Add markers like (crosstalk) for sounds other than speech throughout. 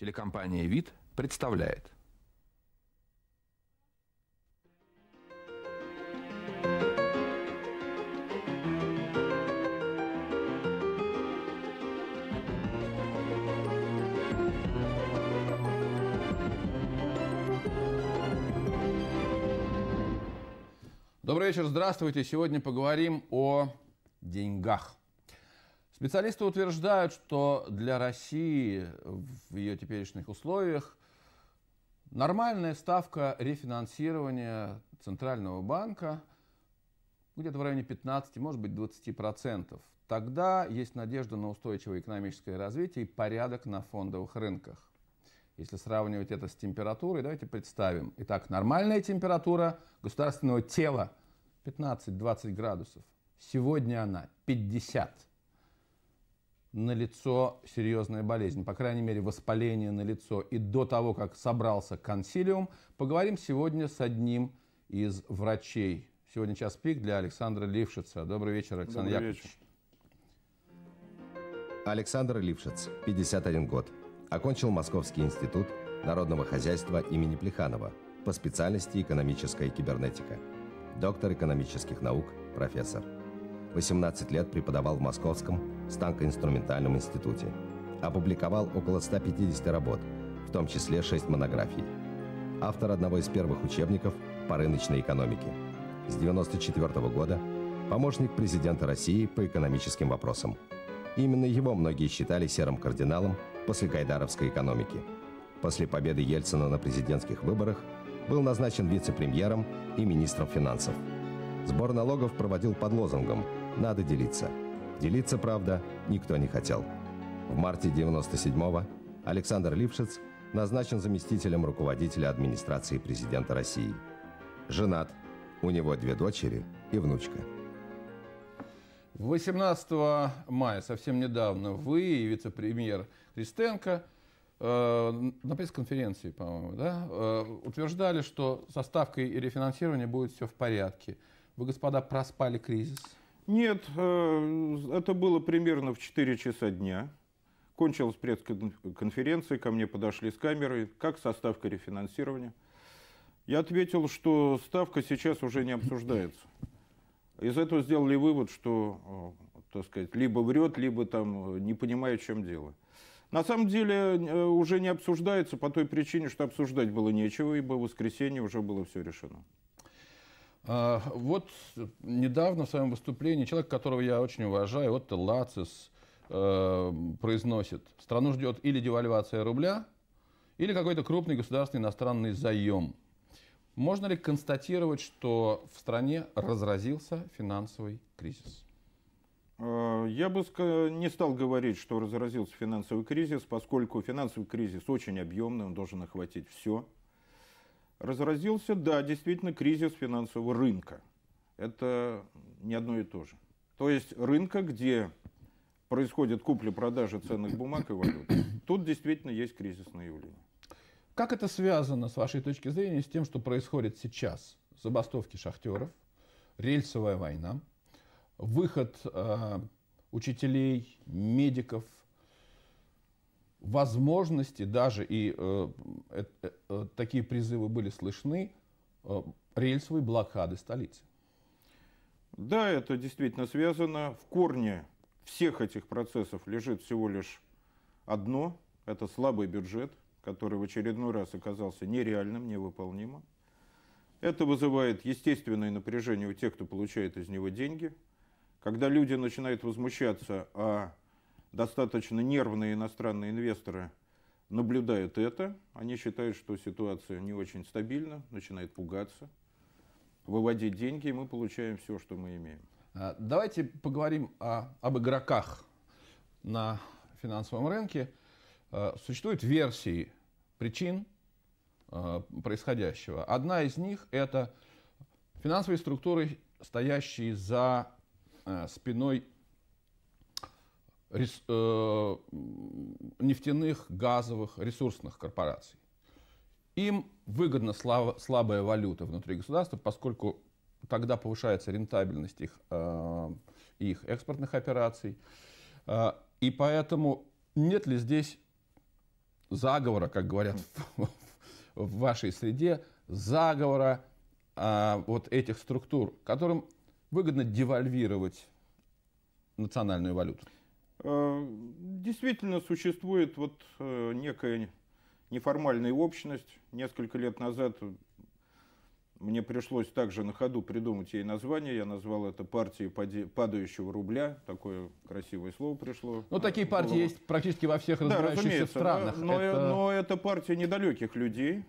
Телекомпания «Вид» представляет. Добрый вечер, здравствуйте. Сегодня поговорим о деньгах. Специалисты утверждают, что для России в ее теперешних условиях нормальная ставка рефинансирования Центрального банка где-то в районе 15, может быть 20 процентов. Тогда есть надежда на устойчивое экономическое развитие и порядок на фондовых рынках. Если сравнивать это с температурой, давайте представим. Итак, нормальная температура государственного тела 15-20 градусов. Сегодня она 50 на лицо серьезная болезнь, по крайней мере воспаление на лицо. И до того, как собрался консилиум, поговорим сегодня с одним из врачей. Сегодня час пик для Александра Лившица. Добрый вечер, Александр Добрый Яковлевич. Вечер. Александр Лившиц, 51 год. Окончил Московский институт народного хозяйства имени Плеханова по специальности экономическая кибернетика. Доктор экономических наук, профессор. 18 лет преподавал в Московском станкоинструментальном институте. Опубликовал около 150 работ, в том числе 6 монографий. Автор одного из первых учебников по рыночной экономике. С 1994 года помощник президента России по экономическим вопросам. Именно его многие считали серым кардиналом после гайдаровской экономики. После победы Ельцина на президентских выборах был назначен вице-премьером и министром финансов. Сбор налогов проводил под лозунгом надо делиться. Делиться, правда, никто не хотел. В марте 97-го Александр Лившиц назначен заместителем руководителя администрации президента России. Женат, у него две дочери и внучка. 18 мая, совсем недавно, вы и вице-премьер Кристенко э, на пресс-конференции, по-моему, да, э, утверждали, что со ставкой и рефинансированием будет все в порядке. Вы, господа, проспали кризис? Нет, э, это было примерно в 4 часа дня. Кончилась пресс-конференция, ко мне подошли с камерой. Как со ставкой рефинансирования? Я ответил, что ставка сейчас уже не обсуждается. Из этого сделали вывод, что, э, так сказать, либо врет, либо там э, не понимает, в чем дело. На самом деле уже не обсуждается по той причине, что обсуждать было нечего, ибо в воскресенье уже было все решено. А, вот недавно в своем выступлении человек, которого я очень уважаю, вот Лацис, э, произносит, страну ждет или девальвация рубля, или какой-то крупный государственный иностранный заем. Можно ли констатировать, что в стране разразился финансовый кризис? Э, я бы не стал говорить, что разразился финансовый кризис, поскольку финансовый кризис очень объемный, он должен охватить все разразился, да, действительно, кризис финансового рынка. Это не одно и то же. То есть рынка, где происходит купли продажи ценных бумаг и валют, тут действительно есть кризисное явление. Как это связано, с вашей точки зрения, с тем, что происходит сейчас? Забастовки шахтеров, рельсовая война, выход э, учителей, медиков, возможности, даже и э, э, э, э, такие призывы были слышны, э, рельсовой блокады столицы. Да, это действительно связано. В корне всех этих процессов лежит всего лишь одно. Это слабый бюджет, который в очередной раз оказался нереальным, невыполнимым. Это вызывает естественное напряжение у тех, кто получает из него деньги. Когда люди начинают возмущаться о достаточно нервные иностранные инвесторы наблюдают это. Они считают, что ситуация не очень стабильна, начинают пугаться, выводить деньги, и мы получаем все, что мы имеем. А, давайте поговорим о, об игроках на финансовом рынке. А, существуют версии причин а, происходящего. Одна из них – это финансовые структуры, стоящие за спиной рес, э, нефтяных, газовых, ресурсных корпораций. Им выгодна слаб, слабая валюта внутри государства, поскольку тогда повышается рентабельность их, э, их экспортных операций. Э, и поэтому нет ли здесь заговора, как говорят (laughs) в, в вашей среде, заговора э, вот этих структур, которым выгодно девальвировать национальную валюту? Э, действительно существует вот э, некая неформальная общность. Несколько лет назад мне пришлось также на ходу придумать ей название. Я назвал это партией падающего рубля. Такое красивое слово пришло. Ну, такие партии есть практически во всех да, разбирающихся странах. Но э, это... но это партия недалеких людей.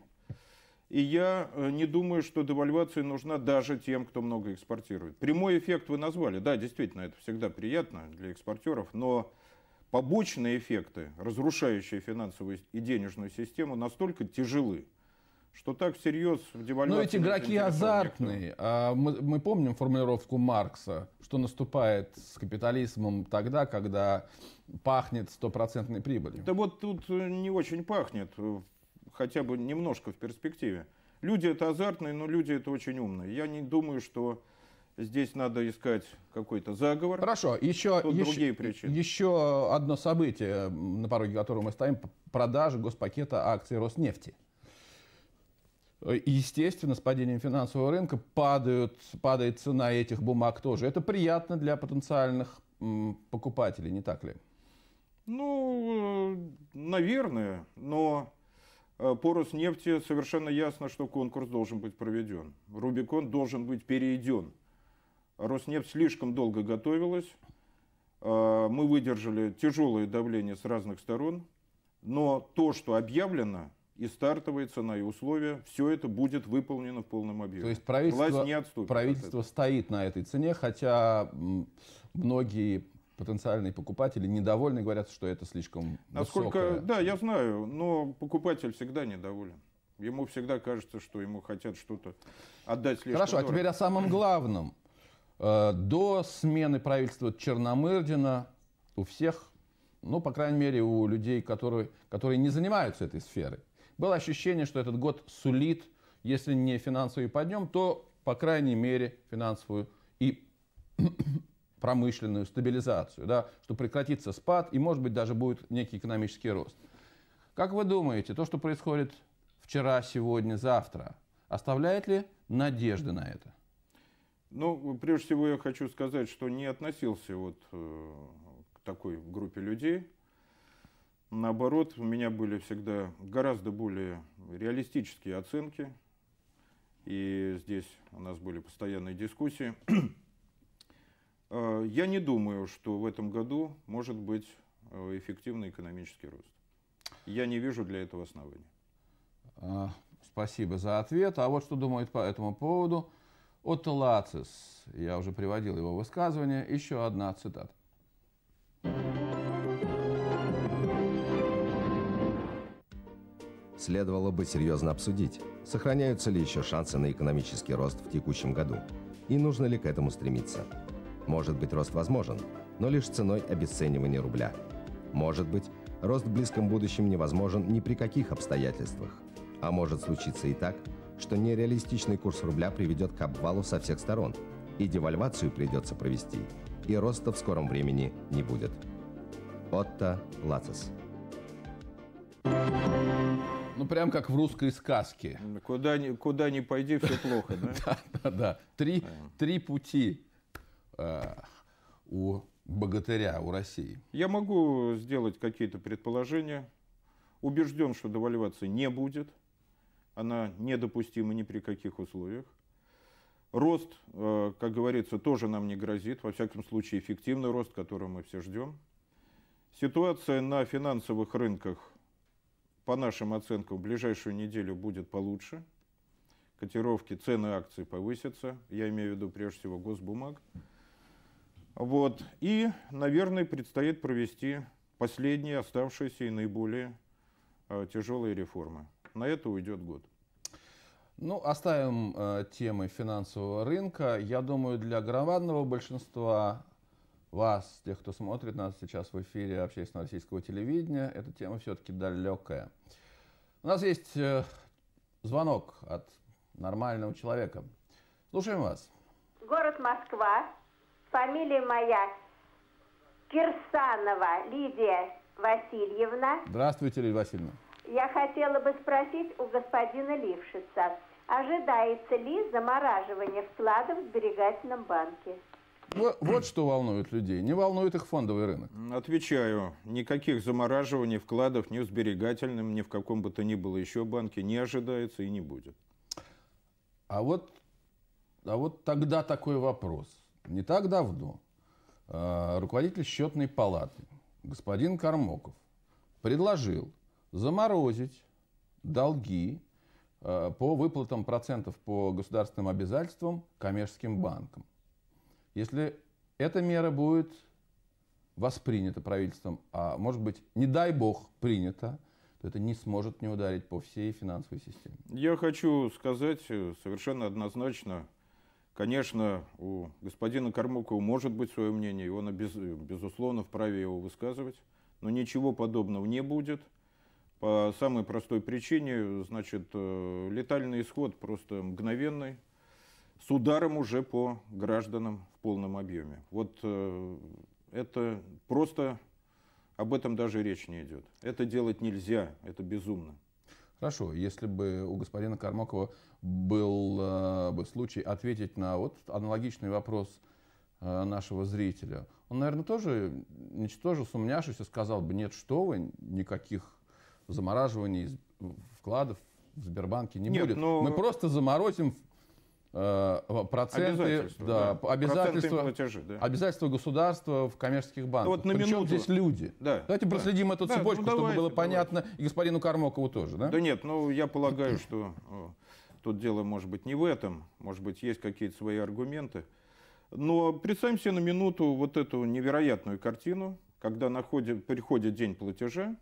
И я э, не думаю, что девальвация нужна даже тем, кто много экспортирует. Прямой эффект вы назвали. Да, действительно, это всегда приятно для экспортеров, но побочные эффекты, разрушающие финансовую и денежную систему, настолько тяжелы, что так всерьез в девальвации... Но эти игроки азартные. А мы, мы помним формулировку Маркса, что наступает с капитализмом тогда, когда пахнет стопроцентной прибылью. Да вот тут э, не очень пахнет хотя бы немножко в перспективе. Люди это азартные, но люди это очень умные. Я не думаю, что Здесь надо искать какой-то заговор. Хорошо, еще, еще, другие причины. еще одно событие, на пороге которого мы ставим продажа госпакета акций Роснефти. Э, естественно, с падением финансового рынка падают, падает цена этих бумаг тоже. Это приятно для потенциальных покупателей, не так ли? Ну, э, наверное, но Э, по Роснефти совершенно ясно, что конкурс должен быть проведен. Рубикон должен быть перейден. Роснефть слишком долго готовилась. Э, мы выдержали тяжелое давление с разных сторон. Но то, что объявлено, и стартовая цена, и условия, все это будет выполнено в полном объеме. То есть правительство, Власть не правительство от стоит на этой цене, хотя многие потенциальные покупатели недовольны, говорят, что это слишком Насколько, высокое. Да, я знаю, но покупатель всегда недоволен. Ему всегда кажется, что ему хотят что-то отдать слишком Хорошо, а дорого. а теперь о самом главном. Э, до смены правительства Черномырдина у всех, ну, по крайней мере, у людей, которые, которые не занимаются этой сферой, было ощущение, что этот год сулит, если не финансовый подъем, то, по крайней мере, финансовую и промышленную стабилизацию, да, что прекратится спад и, может быть, даже будет некий экономический рост. Как вы думаете, то, что происходит вчера, сегодня, завтра, оставляет ли надежды на это? Ну, прежде всего я хочу сказать, что не относился вот э, к такой группе людей. Наоборот, у меня были всегда гораздо более реалистические оценки. И здесь у нас были постоянные дискуссии. Э, я не думаю, что в этом году может быть э, эффективный экономический рост. Я не вижу для этого оснований. А, спасибо за ответ. А вот что думает по этому поводу Отто Лацис. Я уже приводил его высказывание. Еще одна цитата. Следовало бы серьезно обсудить, сохраняются ли еще шансы на экономический рост в текущем году и нужно ли к этому стремиться. Может быть, рост возможен, но лишь ценой обесценивания рубля. Может быть, рост в близком будущем невозможен ни при каких обстоятельствах. А может случиться и так, что нереалистичный курс рубля приведет к обвалу со всех сторон, и девальвацию придется провести, и роста в скором времени не будет. Отто Лацис. Ну, прям как в русской сказке. Куда ни, куда ни пойди, все плохо, да? (laughs) Да, да, да. Три пути Э, у богатыря, у России? Я могу сделать какие-то предположения. Убежден, что девальвации не будет. Она недопустима ни при каких условиях. Рост, э, как говорится, тоже нам не грозит. Во всяком случае, эффективный рост, которого мы все ждем. Ситуация на финансовых рынках, по нашим оценкам, в ближайшую неделю будет получше. Котировки, цены акций повысятся. Я имею в виду, прежде всего, госбумаг. Вот. И, наверное, предстоит провести последние оставшиеся и наиболее э, тяжелые реформы. На это уйдет год. Ну, оставим э, темы финансового рынка. Я думаю, для громадного большинства вас, тех, кто смотрит нас сейчас в эфире общественного российского телевидения, эта тема все-таки далекая. У нас есть э, звонок от нормального человека. Слушаем вас. Город Москва. Фамилия моя Кирсанова Лидия Васильевна. Здравствуйте, Лидия Васильевна. Я хотела бы спросить у господина Лившица, ожидается ли замораживание вкладов в сберегательном банке? Вот, что волнует людей. Не волнует их фондовый рынок. Отвечаю. Никаких замораживаний вкладов ни в сберегательном, ни в каком бы то ни было еще банке не ожидается и не будет. А вот, а вот тогда такой вопрос не так давно а, руководитель счетной палаты, господин Кормоков предложил заморозить долги а, по выплатам процентов по государственным обязательствам коммерческим банкам. Если эта мера будет воспринята правительством, а может быть, не дай бог, принята, то это не сможет не ударить по всей финансовой системе. Я хочу сказать э, совершенно однозначно, Конечно, у господина Кормукова может быть свое мнение, и он, без, безусловно, вправе его высказывать, но ничего подобного не будет. По самой простой причине, значит, э, летальный исход просто мгновенный, с ударом уже по гражданам в полном объеме. Вот э, это просто об этом даже речь не идет. Это делать нельзя, это безумно. Хорошо, если бы у господина Кармакова был э, бы случай ответить на вот аналогичный вопрос э, нашего зрителя, он, наверное, тоже, ничтоже сумняшись, сказал бы, нет, что вы, никаких замораживаний вкладов в Сбербанке не нет, будет. Но... Ну Мы просто заморозим Э, проценты, обязательства, да, да. обязательства, проценты платежи, да. обязательства государства в коммерческих ну, банках. Вот на Причем минуту. здесь люди. Да, давайте да. проследим эту да, ну, цепочку, ну, давайте, чтобы было давайте. понятно и господину Кармокову тоже, да? Да нет, ну я полагаю, (clears throat) что э, тут дело может быть не в этом, может быть есть какие-то свои аргументы. Но представим себе на минуту вот эту невероятную картину, когда находит, приходит день платежа,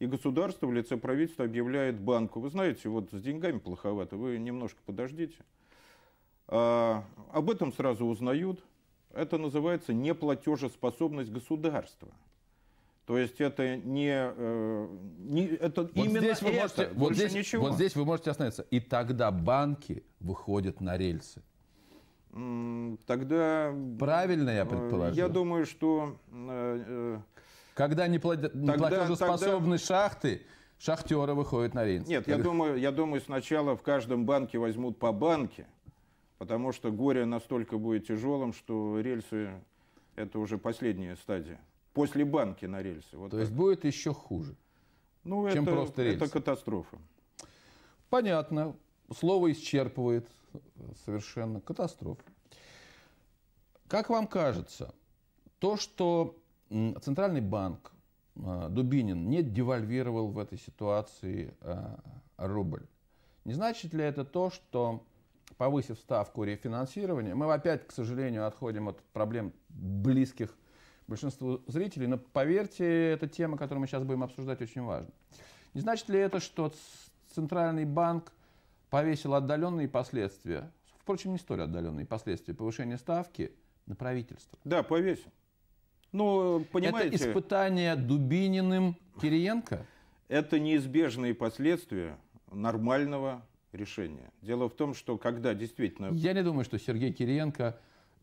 и государство в лице правительства объявляет банку, вы знаете, вот с деньгами плоховато, вы немножко подождите – а, об этом сразу узнают. Это называется неплатежеспособность государства. То есть это не, э, не это вот именно здесь вы это, можете, вот здесь, ничего. Вот здесь вы можете остановиться. И тогда банки выходят на рельсы. Тогда... Правильно я э, предположил? Я думаю, что... Э, Когда неплатежеспособны тогда... шахты, шахтеры выходят на рельсы. Нет, я, я думаю, я думаю, сначала в каждом банке возьмут по банке, потому что горе настолько будет тяжелым, что рельсы – это уже последняя стадия. После банки на рельсы. Вот То так. есть будет еще хуже, ну, чем это, просто рельсы? Это катастрофа. Понятно. Слово исчерпывает э, совершенно. Катастрофа. Как вам кажется, то, что Центральный банк, э, Дубинин, не девальвировал в этой ситуации э, рубль, не значит ли это то, что повысив ставку рефинансирования, мы опять, к сожалению, отходим от проблем близких большинству зрителей, но поверьте, эта тема, которую мы сейчас будем обсуждать, очень важна. Не значит ли это, что Центральный банк повесил отдаленные последствия, впрочем, не столь отдаленные последствия повышения ставки на правительство? Да, повесил. Ну, понимаете... Это испытание Дубининым Кириенко? Это неизбежные последствия нормального решение. Дело в том, что когда действительно... Я не думаю, что Сергей Кириенко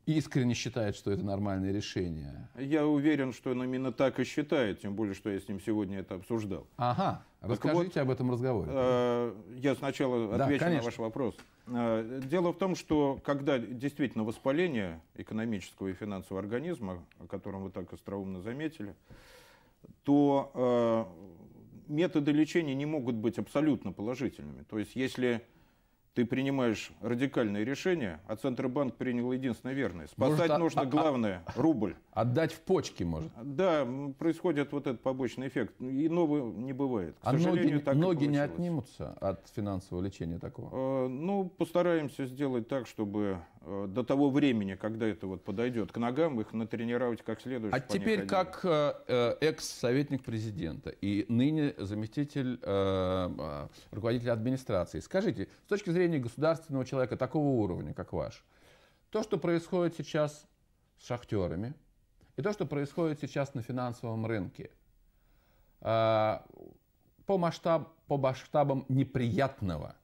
искренне считает, что это нормальное решение. Я уверен, что он именно так и считает, тем более, что я с ним сегодня это обсуждал. Ага, так расскажите вот, об этом разговоре. Э, я сначала да, отвечу конечно. на ваш вопрос. Э, дело в том, что когда действительно воспаление экономического и финансового организма, о котором вы так остроумно заметили, то э, методы лечения не могут быть абсолютно положительными. То есть если ты принимаешь радикальные решения, а Центробанк принял единственное верное. Спасать может, а, нужно а, главное а, – рубль. А, отдать в почки, может? Да, происходит вот этот побочный эффект. и нового не бывает. К а сожалению, ноги, так ноги не отнимутся от финансового лечения такого? Э, ну, постараемся сделать так, чтобы э, до того времени, когда это вот подойдет к ногам, их натренировать как следует. А теперь как э, э, экс-советник президента и ныне заместитель э, э руководителя администрации. Скажите, с точки зрения зрения государственного человека такого уровня, как ваш, то, что происходит сейчас с шахтерами, и то, что происходит сейчас на финансовом рынке, а, по, масштаб, по масштабам неприятного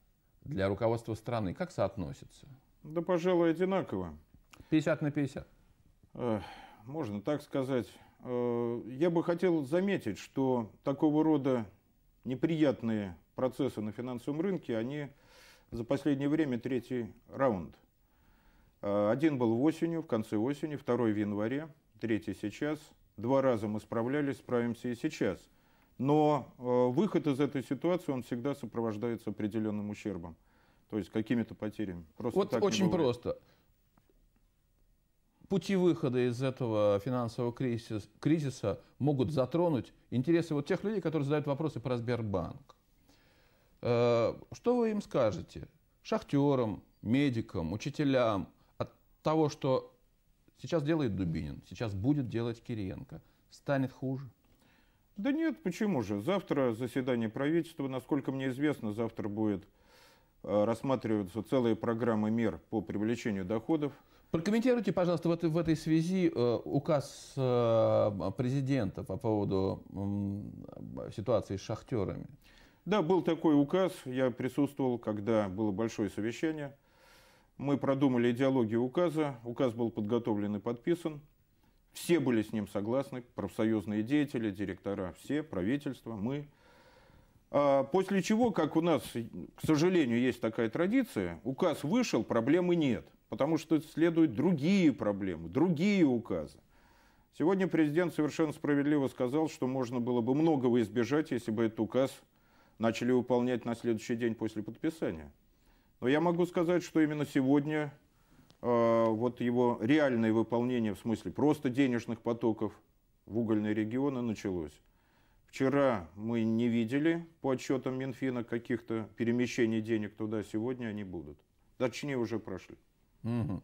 для руководства страны, как соотносится? Да, пожалуй, одинаково. 50 на 50. Э, можно так сказать. Э, я бы хотел заметить, что такого рода неприятные процессы на финансовом рынке, они за последнее время третий раунд. А, один был в осенью, в конце осени, второй в январе, третий сейчас. Два раза мы справлялись, справимся и сейчас. Но а, выход из этой ситуации, он всегда сопровождается определенным ущербом. То есть какими-то потерями. Просто вот очень просто. Пути выхода из этого финансового кризиса, кризиса могут затронуть интересы вот тех людей, которые задают вопросы про Сбербанк. Э, что вы им скажете? Шахтерам, медикам, учителям от того, что сейчас делает Дубинин, сейчас будет делать Кириенко, станет хуже? Да нет, почему же? Завтра заседание правительства, насколько мне известно, завтра будет э, рассматриваться целые программы мер по привлечению доходов. Прокомментируйте, пожалуйста, вот в этой связи э, указ президента по поводу ситуации с шахтерами. Да, был такой указ, я присутствовал, когда было большое совещание. Мы продумали идеологию указа, указ был подготовлен и подписан. Все были с ним согласны, профсоюзные деятели, директора, все, правительство, мы. А после чего, как у нас, к сожалению, есть такая традиция, указ вышел, проблемы нет, потому что следуют другие проблемы, другие указы. Сегодня президент совершенно справедливо сказал, что можно было бы многого избежать, если бы этот указ начали выполнять на следующий день после подписания. Но я могу сказать, что именно сегодня э, вот его реальное выполнение в смысле просто денежных потоков в угольные регионы началось. Вчера мы не видели по отчетам Минфина каких-то перемещений денег туда, сегодня они будут. Точнее, уже прошли. Угу.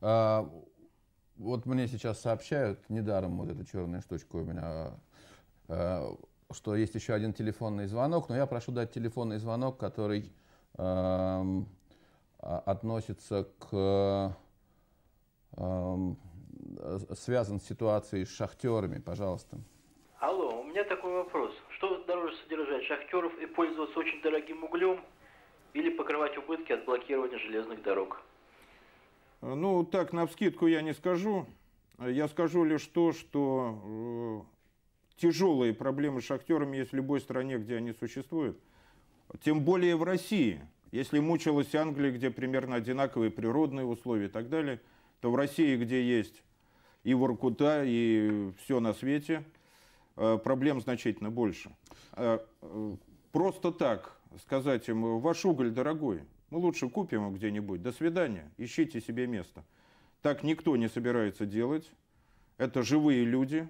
А, вот мне сейчас сообщают, недаром вот эта черная штучка у меня а, что есть еще один телефонный звонок, но я прошу дать телефонный звонок, который э, относится к эм, э, связан с ситуацией с шахтерами, пожалуйста. Алло, у меня такой вопрос. Что дороже содержать шахтеров и пользоваться очень дорогим углем или покрывать убытки от блокирования железных дорог? Э, ну, так, на вскидку я не скажу. Я скажу лишь то, что э, тяжелые проблемы с шахтерами есть в любой стране, где они существуют. Тем более в России. Если мучилась Англия, где примерно одинаковые природные условия и так далее, то в России, где есть и Воркута, и все на свете, э, проблем значительно больше. Э, э, просто так сказать им, ваш уголь дорогой, мы лучше купим его где-нибудь, до свидания, ищите себе место. Так никто не собирается делать. Это живые люди,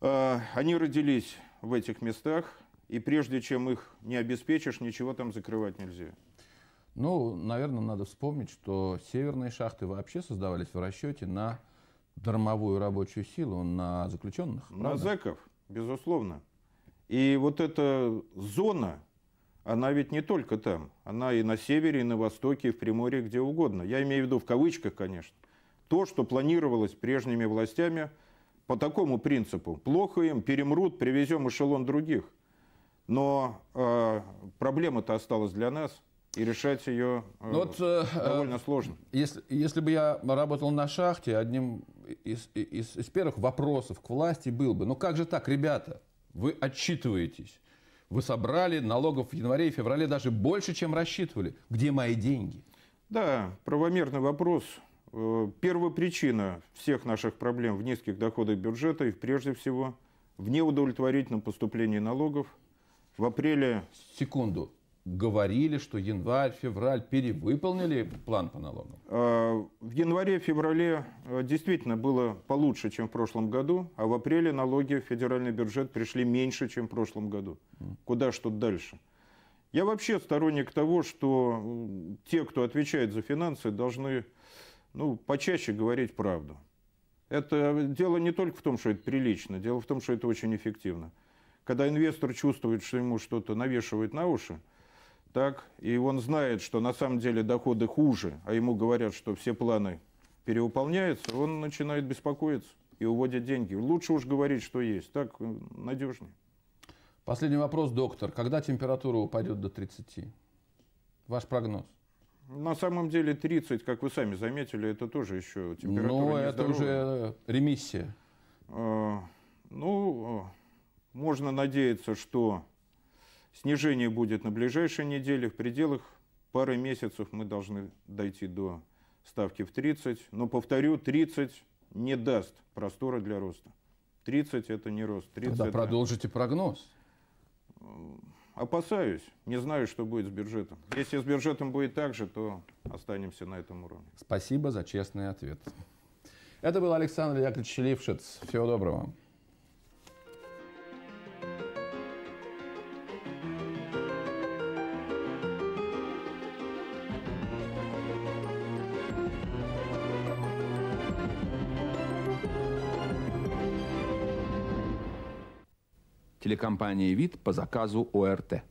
Э, они родились в этих местах, и прежде чем их не обеспечишь, ничего там закрывать нельзя. Ну, наверное, надо вспомнить, что северные шахты вообще создавались в расчете на дармовую рабочую силу, на заключенных. На правда? зэков, безусловно. И вот эта зона, она ведь не только там. Она и на севере, и на востоке, и в Приморье, где угодно. Я имею в виду в кавычках, конечно. То, что планировалось прежними властями – по такому принципу. Плохо им, перемрут, привезем эшелон других. Но э, проблема-то осталась для нас, и решать ее э, ну вот, э, э, довольно сложно. Если, если бы я работал на шахте, одним из, из, из первых вопросов к власти был бы, ну как же так, ребята, вы отчитываетесь, вы собрали налогов в январе и феврале даже больше, чем рассчитывали. Где мои деньги? Да, правомерный вопрос. Э, первая причина всех наших проблем в низких доходах бюджета и прежде всего в неудовлетворительном поступлении налогов. В апреле... Секунду. Говорили, что январь, февраль перевыполнили план по налогам? Э, в январе-феврале э, действительно было получше, чем в прошлом году, а в апреле налоги в федеральный бюджет пришли меньше, чем в прошлом году. Куда что дальше? Я вообще сторонник того, что те, кто отвечает за финансы, должны ну, почаще говорить правду. Это дело не только в том, что это прилично, дело в том, что это очень эффективно. Когда инвестор чувствует, что ему что-то навешивают на уши, так, и он знает, что на самом деле доходы хуже, а ему говорят, что все планы переуполняются, он начинает беспокоиться и уводит деньги. Лучше уж говорить, что есть, так э, надежнее. Последний вопрос, доктор. Когда температура упадет до 30? Ваш прогноз? На самом деле 30, как вы сами заметили, это тоже еще температура Но ну, это уже ремиссия. А, ну, можно надеяться, что снижение будет на ближайшей неделе. В пределах пары месяцев мы должны дойти до ставки в 30. Но, повторю, 30 не даст простора для роста. 30 это не рост. 30 Тогда это... продолжите прогноз. А, Опасаюсь. Не знаю, что будет с бюджетом. Если с бюджетом будет так же, то останемся на этом уровне. Спасибо за честный ответ. Это был Александр Яковлевич Лившиц. Всего доброго. телекомпании «Вид» по заказу ОРТ.